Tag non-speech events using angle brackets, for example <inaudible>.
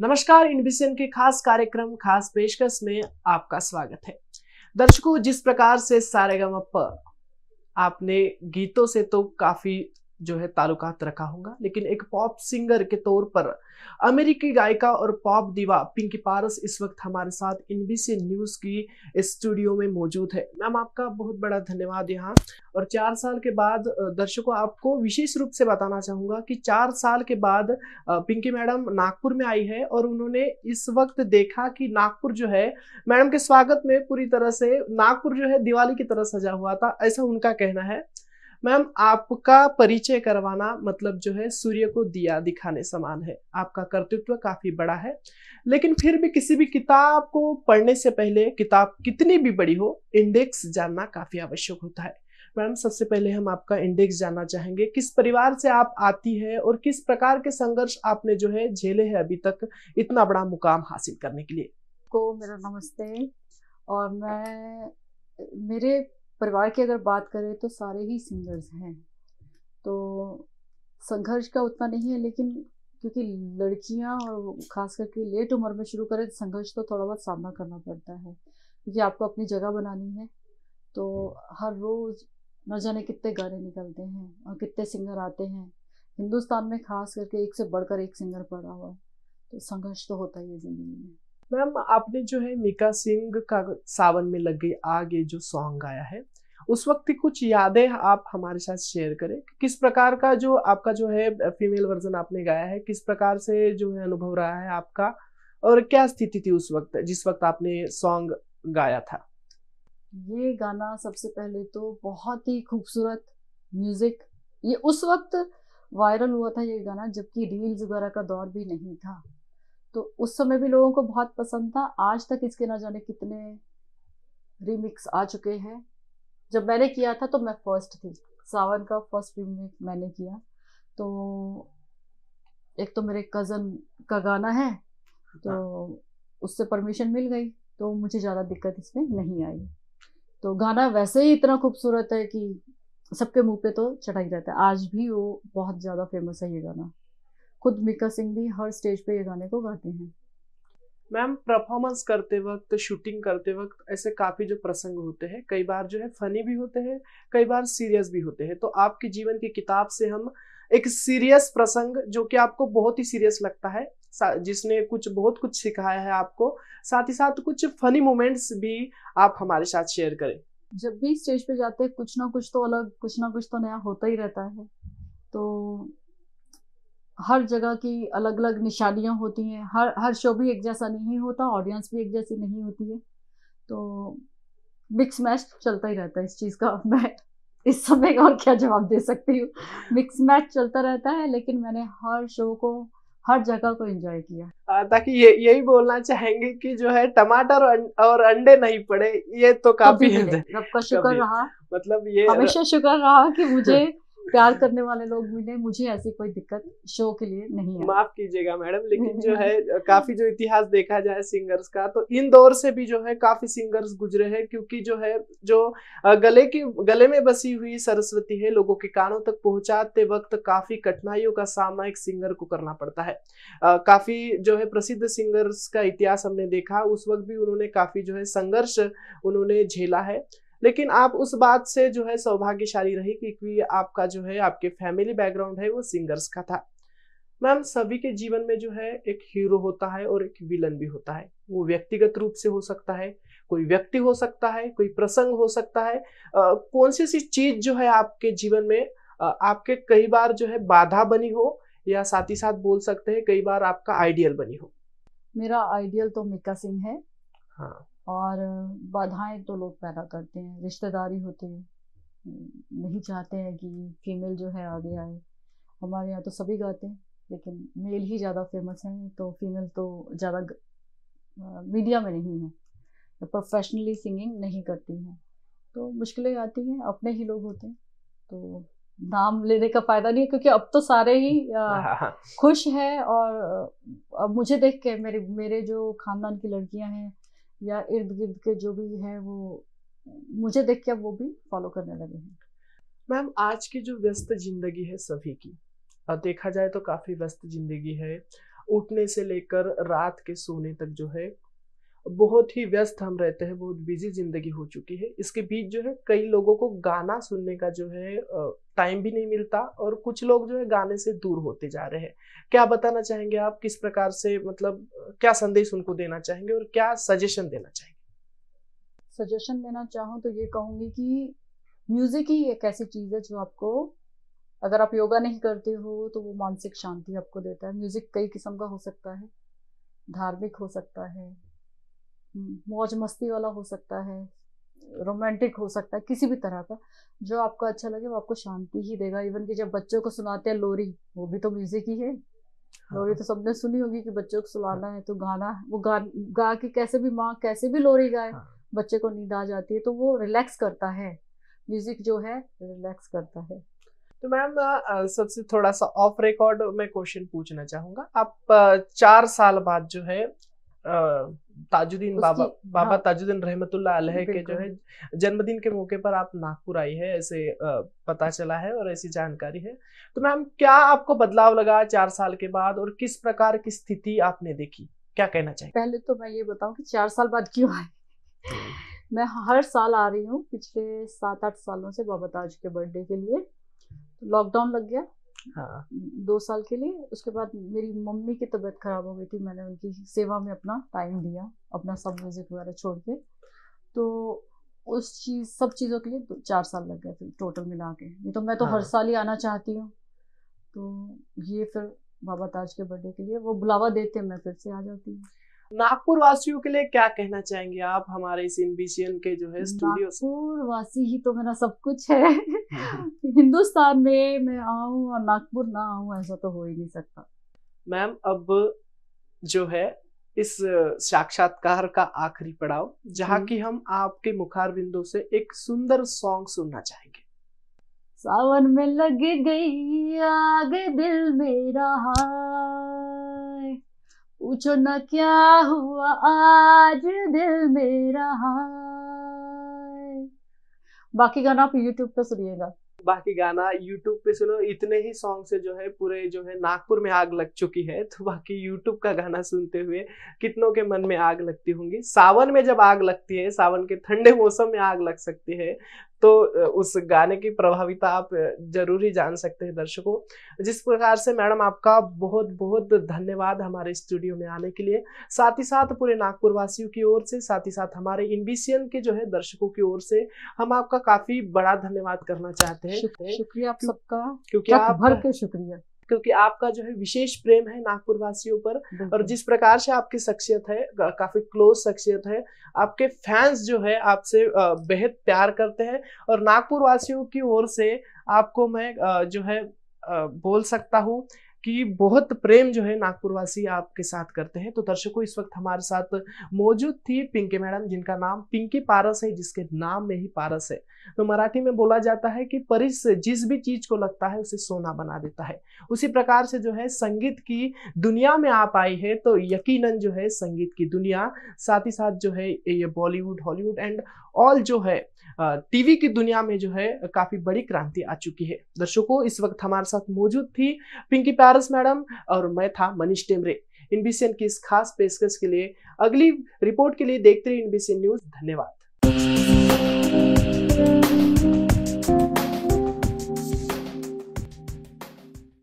नमस्कार इनविजन के खास कार्यक्रम खास पेशकश में आपका स्वागत है दर्शकों जिस प्रकार से सारेगामा पर आपने गीतों से तो काफी जो है तालुकात रखा होगा लेकिन एक पॉप सिंगर के तौर पर अमेरिकी गायिका और पॉप दिवा पिंकी पारस इस वक्त हमारे साथ इनबीसी न्यूज़ की स्टूडियो में मौजूद है मैम आपका बहुत बड़ा धन्यवाद यहाँ और चार साल के बाद दर्शकों आपको विशेष रूप से बताना चाहूंगा कि चार साल के बाद पिंकी मैडम नागपुर में आई है और उन्होंने इस वक्त देखा कि नागपुर जो है मैडम के स्वागत में पूरी तरह से नागपुर जो है दिवाली की तरह सजा हुआ था ऐसा उनका कहना है मैम आपका परिचय करवाना मतलब जो है सूर्य को दिया दिखाने समान है आपका कर्तृत्व काफी बड़ा है लेकिन फिर भी किसी भी किताब को पढ़ने से पहले किताब कितनी भी बड़ी हो इंडेक्स जानना काफी आवश्यक होता है मैम सबसे पहले हम आपका इंडेक्स जानना चाहेंगे किस परिवार से आप आती है और किस प्रकार के संघर्ष आपने जो है झेले है अभी तक इतना बड़ा मुकाम हासिल करने के लिए को मेरा नमस्ते और मैं मेरे परिवार की अगर बात करें तो सारे ही सिंगर्स हैं तो संघर्ष का उतना नहीं है लेकिन क्योंकि लड़कियां और ख़ास करके लेट उम्र में शुरू करें संघर्ष तो थोड़ा बहुत सामना करना पड़ता है क्योंकि आपको अपनी जगह बनानी है तो हर रोज़ न जाने कितने गाने निकलते हैं और कितने सिंगर आते हैं हिंदुस्तान में खास करके एक से बढ़कर एक सिंगर पड़ा हुआ है तो संघर्ष तो होता ही है ज़िंदगी में मैम आपने जो है मीका सिंह का सावन में लग गई आग ये जो सॉन्ग आया है उस वक्त की कुछ यादें आप हमारे साथ शेयर करें किस प्रकार का जो आपका जो है फीमेल वर्जन आपने गाया है किस प्रकार से जो है अनुभव रहा है आपका और क्या स्थिति थी उस वक्त जिस वक्त आपने सॉन्ग गाया था ये गाना सबसे पहले तो बहुत ही खूबसूरत म्यूजिक ये उस वक्त वायरल हुआ था ये गाना जबकि रील्स वगैरह का दौर भी नहीं था तो उस समय भी लोगों को बहुत पसंद था आज तक इसके ना जाने कितने रिमिक्स आ चुके हैं जब मैंने किया था तो मैं फर्स्ट थी सावन का फर्स्ट रिमिक मैंने किया तो एक तो मेरे कज़न का गाना है तो हाँ। उससे परमिशन मिल गई तो मुझे ज़्यादा दिक्कत इसमें नहीं आई तो गाना वैसे ही इतना खूबसूरत है कि सबके मुंह पे तो चढ़ा ही रहता है आज भी वो बहुत ज़्यादा फेमस है ये गाना खुद मीका सिंह भी हर स्टेज पे ये गाने को गाते हैं मैम परफॉर्मेंस करते वक्त शूटिंग करते वक्त ऐसे काफ़ी जो प्रसंग होते हैं कई बार जो है फनी भी होते हैं कई बार सीरियस भी होते हैं तो आपके जीवन की किताब से हम एक सीरियस प्रसंग जो कि आपको बहुत ही सीरियस लगता है जिसने कुछ बहुत कुछ सिखाया है आपको साथ ही साथ कुछ फनी मोमेंट्स भी आप हमारे साथ शेयर करें जब भी स्टेज पे जाते हैं कुछ ना कुछ तो अलग कुछ ना कुछ तो नया होता ही रहता है तो हर जगह की अलग अलग निशानियाँ होती हैं हर हर शो भी एक जैसा नहीं होता ऑडियंस भी एक जैसी नहीं होती है तो मिक्स मैच चलता ही रहता है इस चीज़ का <laughs> मैं इस समय और क्या जवाब दे सकती हूँ मिक्स मैच चलता रहता है लेकिन मैंने हर शो को हर जगह को एंजॉय किया ताकि ये यही बोलना चाहेंगे कि जो है टमाटर अं, और अंडे नहीं पड़े ये तो काफी है रब का शुक्र रहा मतलब ये हमेशा शुक्र रहा कि मुझे <laughs> हाँ। प्यार <laughs> करने वाले लोग मिले मुझे ऐसी कोई दिक्कत शो के लिए नहीं है माफ कीजिएगा मैडम लेकिन जो <laughs> है काफी जो इतिहास देखा जाए सिंगर्स का तो इन दौर से भी जो है काफी सिंगर्स गुजरे हैं क्योंकि जो है जो गले की गले में बसी हुई सरस्वती है लोगों के कानों तक पहुंचाते वक्त काफी कठिनाइयों का सामना एक सिंगर को करना पड़ता है काफी जो है प्रसिद्ध सिंगर्स का इतिहास हमने देखा उस वक्त भी उन्होंने काफी जो है संघर्ष उन्होंने झेला है लेकिन आप उस बात से जो है सौभाग्यशाली रही क्योंकि आपका जो है आपके फैमिली बैकग्राउंड है वो सिंगर्स का था मैम सभी के जीवन में जो है एक हीरो होता है और एक विलन भी होता है वो व्यक्तिगत रूप से हो सकता है कोई व्यक्ति हो सकता है कोई प्रसंग हो सकता है आ, कौन सी सी चीज जो है आपके जीवन में आ, आपके कई बार जो है बाधा बनी हो या साथ ही साथ बोल सकते हैं कई बार आपका आइडियल बनी हो मेरा आइडियल तो मिका सिंह है हाँ और बाधाएं तो लोग पैदा करते हैं रिश्तेदारी होती है नहीं चाहते हैं कि फीमेल जो है आगे आए हमारे यहाँ तो सभी गाते हैं लेकिन मेल ही ज़्यादा फेमस हैं तो फीमेल तो ज़्यादा ग... मीडिया में नहीं है तो प्रोफेशनली सिंगिंग नहीं करती हैं तो मुश्किलें आती हैं अपने ही लोग होते हैं तो नाम लेने का फायदा नहीं है क्योंकि अब तो सारे ही <laughs> खुश हैं और अब मुझे देख के मेरे मेरे जो खानदान की लड़कियां हैं या इर्द गिर्द के जो भी है वो मुझे देख के वो भी फॉलो करने लगे हैं मैम आज की जो व्यस्त जिंदगी है सभी की देखा जाए तो काफ़ी व्यस्त जिंदगी है उठने से लेकर रात के सोने तक जो है बहुत ही व्यस्त हम रहते हैं बहुत बिजी जिंदगी हो चुकी है इसके बीच जो है कई लोगों को गाना सुनने का जो है टाइम भी नहीं मिलता और कुछ लोग जो है गाने से दूर होते जा रहे हैं क्या बताना चाहेंगे आप किस प्रकार से मतलब क्या संदेश उनको देना चाहेंगे और क्या सजेशन देना चाहेंगे सजेशन देना चाहूँ तो ये कहूंगी कि म्यूजिक ही एक ऐसी चीज़ है जो आपको अगर आप योगा नहीं करते हो तो वो मानसिक शांति आपको देता है म्यूजिक कई किस्म का हो सकता है धार्मिक हो सकता है हम्म, मौज मस्ती वाला हो सकता है रोमांटिक हो सकता है किसी भी तरह का जो आपको अच्छा लगे वो आपको शांति ही देगा इवन कि जब बच्चों को सुनाते हैं लोरी वो भी तो म्यूजिक ही है हाँ। लोरी तो सबने सुनी होगी कि बच्चों को सुनाना हाँ। है तो गाना वो गा गा के कैसे भी माँ कैसे भी लोरी गाए हाँ। बच्चे को नींद आ जाती है तो वो रिलैक्स करता है म्यूजिक जो है रिलैक्स करता है तो मैम सबसे थोड़ा सा ऑफ रिकॉर्ड में क्वेश्चन पूछना चाहूंगा आप चार साल बाद जो है ताजुद्दीन बाबा बाबा हाँ, ताजुद्दीन रहमतुल्ला अलह के जो है जन्मदिन के मौके पर आप नागपुर आई है ऐसे पता चला है और ऐसी जानकारी है तो मैम क्या आपको बदलाव लगा चार साल के बाद और किस प्रकार की स्थिति आपने देखी क्या कहना चाहिए पहले तो मैं ये बताऊं कि चार साल बाद क्यों आए हम्म। <laughs> मैं हर साल आ रही हूँ पिछले सात आठ सालों से बाबा ताज के बर्थडे के लिए तो लॉकडाउन लग गया हाँ। दो साल के लिए उसके बाद मेरी मम्मी की तबीयत खराब हो गई थी मैंने उनकी सेवा में अपना टाइम दिया अपना सब म्यूजिक वगैरह छोड़ के तो उस चीज सब चीज़ों के लिए दो चार साल लग गए थे टोटल मिला के नहीं तो मैं तो हर हाँ। साल ही आना चाहती हूँ तो ये फिर बाबा ताज के बर्थडे के लिए वो बुलावा देते मैं फिर से आ जाती हूँ नागपुर वासियों के लिए क्या कहना चाहेंगे आप हमारे इस इनविजन के जो है स्टूडियो नागपुर वासी ही तो मेरा सब कुछ है <laughs> हिंदुस्तान में मैं आऊँ और नागपुर ना आऊँ ऐसा तो हो ही नहीं सकता मैम अब जो है इस साक्षात्कार का आखिरी पड़ाव जहाँ हम्म। की हम आपके मुखार बिंदु से एक सुंदर सॉन्ग सुनना चाहेंगे सावन में लग गई आग दिल मेरा हाँ। पूछो न क्या हुआ आज दिल मेरा हाय बाकी गाना आप यूट्यूब पे सुनिएगा बाकी गाना यूट्यूब पे सुनो इतने ही सॉन्ग से जो है पूरे जो है नागपुर में आग लग चुकी है तो बाकी यूट्यूब का गाना सुनते हुए कितनों के मन में आग लगती होंगी सावन में जब आग लगती है सावन के ठंडे मौसम में आग लग सकती है तो उस गाने की प्रभाविता आप जरूर ही जान सकते हैं दर्शकों जिस प्रकार से मैडम आपका बहुत बहुत धन्यवाद हमारे स्टूडियो में आने के लिए साथ ही साथ पूरे नागपुर वासियों की ओर से साथ ही साथ हमारे इनबीसीएन के जो है दर्शकों की ओर से हम आपका काफी बड़ा धन्यवाद करना चाहते हैं शुक्रिया आप सबका क्योंकि आप भर के शुक्रिया क्योंकि आपका जो है विशेष प्रेम है नागपुर वासियों पर और जिस प्रकार से आपकी शख्सियत है काफी क्लोज शख्सियत है आपके फैंस जो है आपसे बेहद प्यार करते हैं और नागपुर वासियों की ओर से आपको मैं जो है बोल सकता हूँ कि बहुत प्रेम जो है नागपुरवासी आपके साथ करते हैं तो दर्शकों इस वक्त हमारे साथ मौजूद थी पिंकी मैडम जिनका नाम पिंकी पारस है जिसके नाम में ही पारस है तो मराठी में बोला जाता है कि परिस जिस भी चीज को लगता है उसे सोना बना देता है उसी प्रकार से जो है संगीत की दुनिया में आप आई है तो यकीनन जो है संगीत की दुनिया साथ ही साथ जो है ये बॉलीवुड हॉलीवुड एंड ऑल जो है टीवी की दुनिया में जो है काफी बड़ी क्रांति आ चुकी है दर्शकों इस वक्त हमारे साथ मौजूद थी पिंकी प्यारस मैडम और मैं था मनीष टेमरे इनबीसीएन की इस खास पेशकश के लिए अगली रिपोर्ट के लिए देखते रहिए इनबीसीएन न्यूज धन्यवाद